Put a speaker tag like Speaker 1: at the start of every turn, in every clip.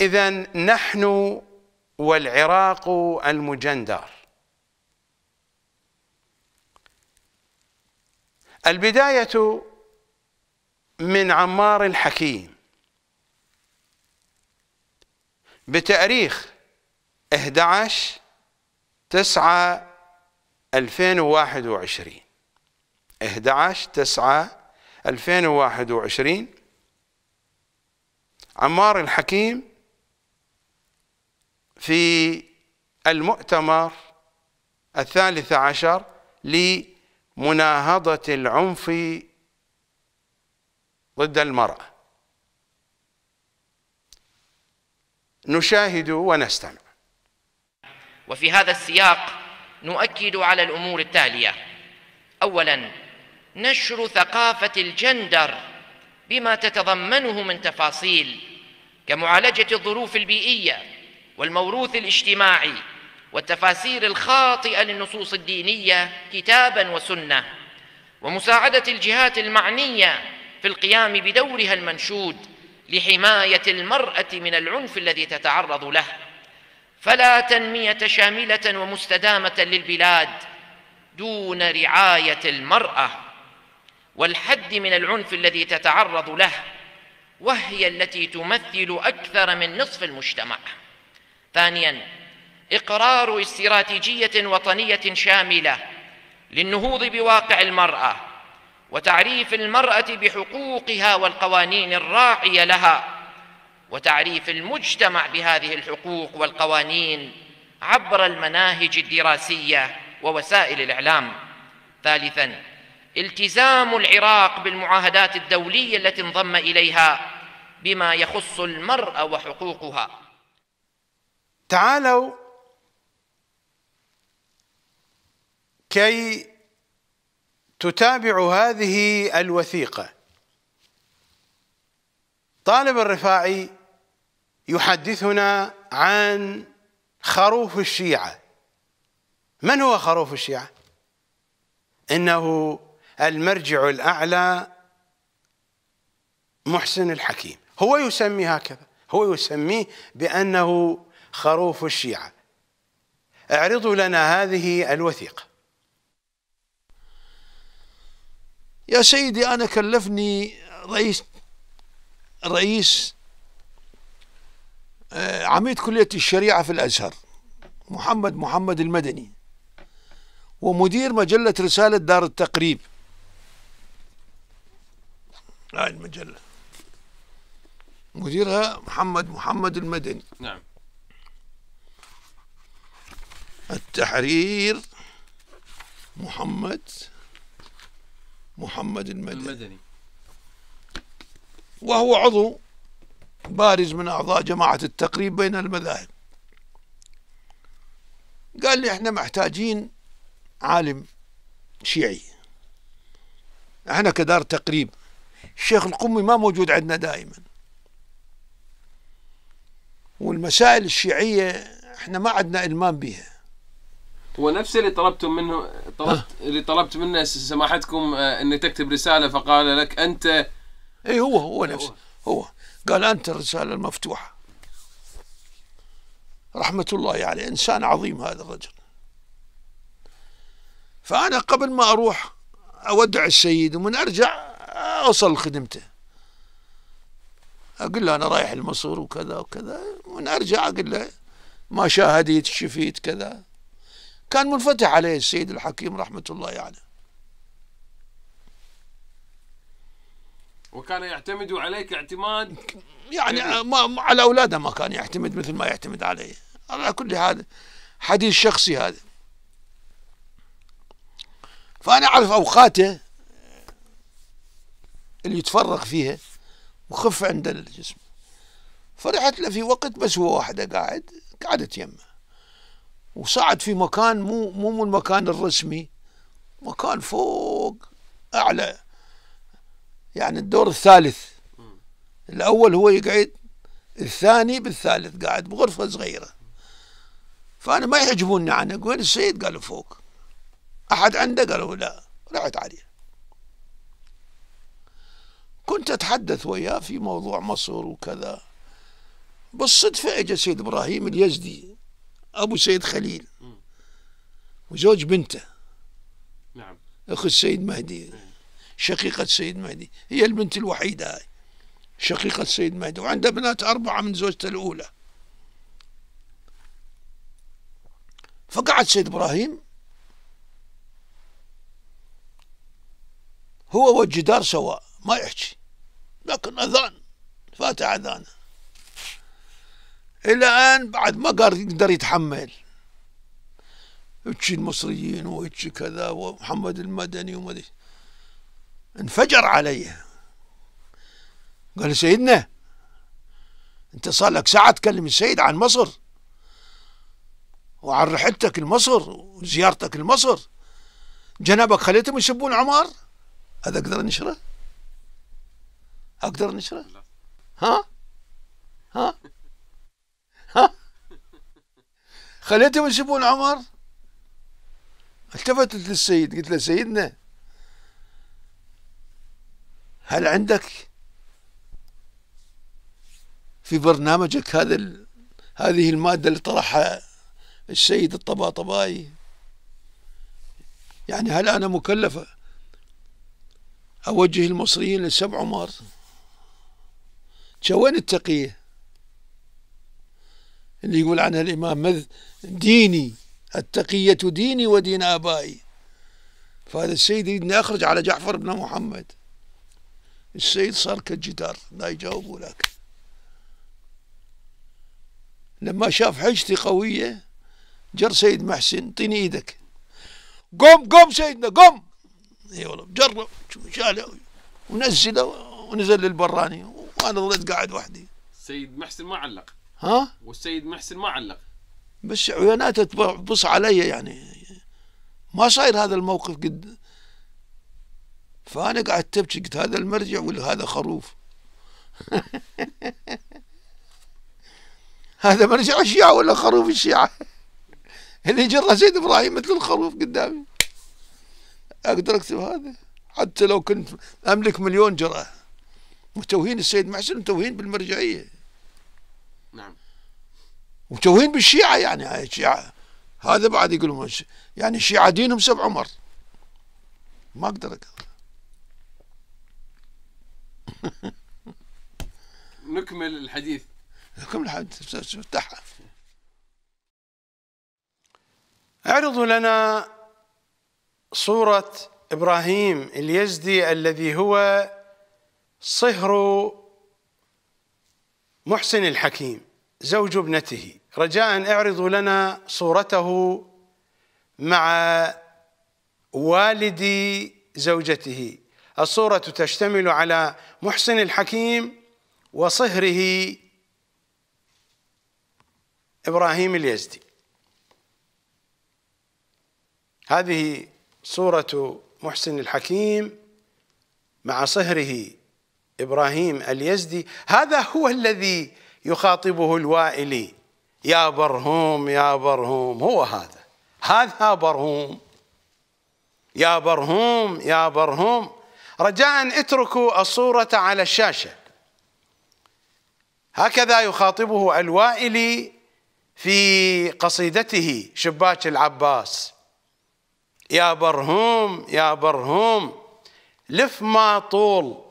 Speaker 1: إذا نحن والعراق المجندر البداية من عمار الحكيم بتاريخ 11 9 2021 11 9 2021 عمار الحكيم في المؤتمر الثالث عشر لمناهضة العنف ضد المرأة نشاهد ونستمع
Speaker 2: وفي هذا السياق نؤكد على الأمور التالية أولاً نشر ثقافة الجندر بما تتضمنه من تفاصيل كمعالجة الظروف البيئية والموروث الاجتماعي والتفاسير الخاطئة للنصوص الدينية كتابا وسنة ومساعدة الجهات المعنية في القيام بدورها المنشود لحماية المرأة من العنف الذي تتعرض له فلا تنمية شاملة ومستدامة للبلاد دون رعاية المرأة والحد من العنف الذي تتعرض له وهي التي تمثل أكثر من نصف المجتمع ثانيا إقرار استراتيجية وطنية شاملة للنهوض بواقع المرأة وتعريف المرأة بحقوقها والقوانين الراعية لها وتعريف المجتمع بهذه الحقوق والقوانين عبر المناهج الدراسية ووسائل الإعلام ثالثاً التزام العراق بالمعاهدات الدولية التي انضم إليها بما يخص المرأة وحقوقها
Speaker 1: تعالوا كي تتابعوا هذه الوثيقه طالب الرفاعي يحدثنا عن خروف الشيعه من هو خروف الشيعه انه المرجع الاعلى محسن الحكيم هو يسمي هكذا هو يسميه بانه خروف الشيعة اعرضوا لنا
Speaker 3: هذه الوثيقة يا سيدي أنا كلفني رئيس رئيس آه، عميد كلية الشريعة في الأزهر محمد محمد المدني ومدير مجلة رسالة دار التقريب هاي المجلة مديرها محمد محمد المدني نعم التحرير محمد محمد المدني, المدني. وهو عضو بارز من أعضاء جماعة التقريب بين المذاهب قال لي احنا محتاجين عالم شيعي احنا كدار تقريب الشيخ القمي ما موجود عندنا دائما والمسائل الشيعية احنا ما عندنا إلمام بها
Speaker 1: هو نفس اللي طلبتم منه طلبت أه. اللي طلبت منه سماحتكم آه، اني تكتب رساله فقال لك انت اي هو هو نفسه
Speaker 3: هو قال انت الرساله المفتوحه رحمه الله عليه يعني انسان عظيم هذا الرجل فانا قبل ما اروح اودع السيد ومن ارجع اوصل خدمته اقول له انا رايح لمصر وكذا وكذا ومن ارجع اقول له ما شاهديت شفيت كذا كان منفتح عليه السيد الحكيم رحمة الله يعني
Speaker 1: وكان يعتمد عليك اعتماد
Speaker 3: يعني, يعني ما على أولاده ما كان يعتمد مثل ما يعتمد علي على كل هذا حديث شخصي هذا فأنا أعرف أوقاته اللي يتفرغ فيها وخف عند الجسم فرحت له في وقت بس هو واحدة قاعد قعدت يمه وصعد في مكان مو مو من المكان الرسمي مكان فوق اعلى يعني الدور الثالث الاول هو يقعد الثاني بالثالث قاعد بغرفه صغيره فانا ما يعجبوني عنه وين السيد قالوا فوق احد عنده قالوا لا رحت عليه كنت اتحدث وياه في موضوع مصر وكذا بالصدفه اجى سيد ابراهيم اليزدي أبو سيد خليل وزوج بنته نعم أخو السيد مهدي شقيقة السيد مهدي هي البنت الوحيدة هاي شقيقة السيد مهدي وعندها بنات أربعة من زوجته الأولى فقعد سيد إبراهيم هو والجدار سواء ما يحكي لكن أذان فاتح أذانه الان بعد ما قال يقدر يتحمل هتشي المصريين وهيك كذا ومحمد المدني وما ادري انفجر علي قال سيدنا انت صار لك ساعه تكلم السيد عن مصر وعن رحلتك لمصر وزيارتك لمصر جنابك خليتهم يسبون عمار هذا اقدر نشره اقدر نشره ها ها خليتهم يسبون عمر التفتت للسيد قلت له سيدنا هل عندك في برنامجك هذا هذه المادة اللي طرحها السيد الطباطبائي يعني هل أنا مكلفة أوجه المصريين لسبع عمر شوين التقية اللي يقول عنها الإمام مذ ديني التقية ديني ودين آبائي فهذا السيد يريدني أخرج على جعفر بن محمد السيد صار كالجدار لا يجاوبه لك لما شاف حجتي قوية جر سيد محسن طيني ايدك قم قم سيدنا قم اي والله جرب شاله ونزله ونزل للبراني وانا ظليت قاعد وحدي
Speaker 1: سيد محسن ما علق ها والسيد محسن ما علق
Speaker 3: بس عيوناته تبص علي يعني ما صاير هذا الموقف قد فانا قاعد تبكي قلت هذا المرجع ولا هذا خروف هذا مرجع الشيعة ولا خروف الشيعة اللي جرى سيد ابراهيم مثل الخروف قدامي اقدر اكتب هذا حتى لو كنت املك مليون جرأة متوهين السيد محسن متوهين بالمرجعيه نعم وتوهين بالشيعة يعني الشيعة هذا بعد يقولون يعني الشيعة دينهم سبع عمر ما أقدر اقول
Speaker 1: نكمل الحديث نكمل الحديث افتحها اعرضوا لنا صورة إبراهيم اليزدي الذي هو صهر محسن الحكيم زوج ابنته رجاء اعرضوا لنا صورته مع والد زوجته الصورة تشتمل على محسن الحكيم وصهره إبراهيم اليزدي هذه صورة محسن الحكيم مع صهره إبراهيم اليزدي هذا هو الذي يخاطبه الوائلي يا برهوم يا برهوم هو هذا هذا برهوم يا برهوم يا برهوم رجاء اتركوا الصورة على الشاشة هكذا يخاطبه الوائلي في قصيدته شباك العباس يا برهوم يا برهوم لف ما طول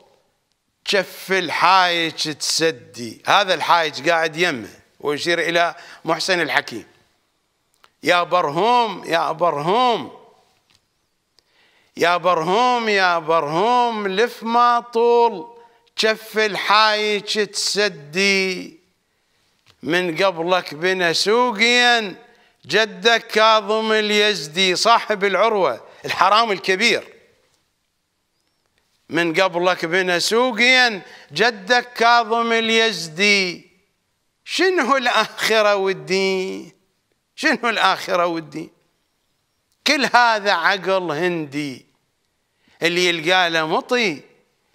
Speaker 1: كف الحايج تسدي هذا الحايج قاعد يمه ويشير إلى محسن الحكيم يا برهوم يا برهوم يا برهوم يا برهوم لف ما طول شف الحايج تسدي من قبلك بنا سوقيا جدك كاظم اليزدي صاحب العروة الحرام الكبير من قبلك بنا سوقيا جدك كاظم اليزدي شنه الآخرة والدين شنه الآخرة والدين كل هذا عقل هندي اللي يلقى له مطي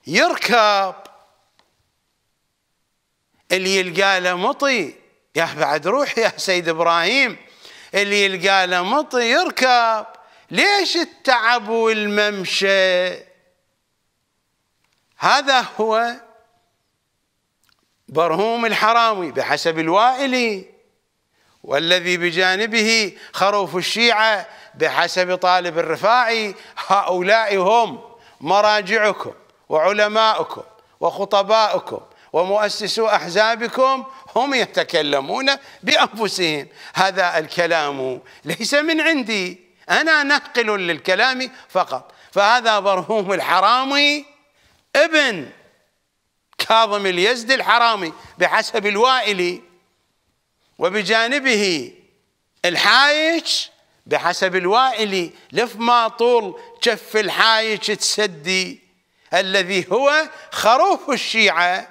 Speaker 1: يركب اللي يلقى له مطي يا بعد روح يا سيد إبراهيم اللي يلقى له مطي يركب ليش التعب والممشى هذا هو برهوم الحرامي بحسب الوائلي والذي بجانبه خروف الشيعة بحسب طالب الرفاعي هؤلاء هم مراجعكم وعلماؤكم وخطباؤكم ومؤسسو أحزابكم هم يتكلمون بأنفسهم هذا الكلام ليس من عندي أنا ناقل للكلام فقط فهذا برهوم الحرامي ابن كاظم اليزدي الحرامي بحسب الوائلي وبجانبه الحايش بحسب الوائلي لف ما طول جف الحايش تسدي الذي هو خروف الشيعة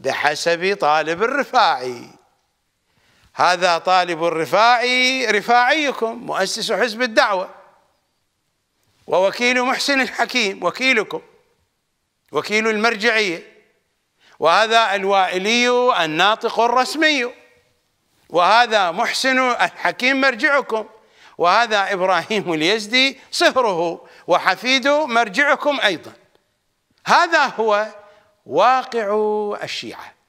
Speaker 1: بحسب طالب الرفاعي هذا طالب الرفاعي رفاعيكم مؤسس حزب الدعوة ووكيل محسن الحكيم وكيلكم وكيل المرجعية وهذا الوائلي الناطق الرسمي وهذا محسن الحكيم مرجعكم وهذا إبراهيم اليزدي صهره وحفيد مرجعكم أيضا هذا هو واقع الشيعة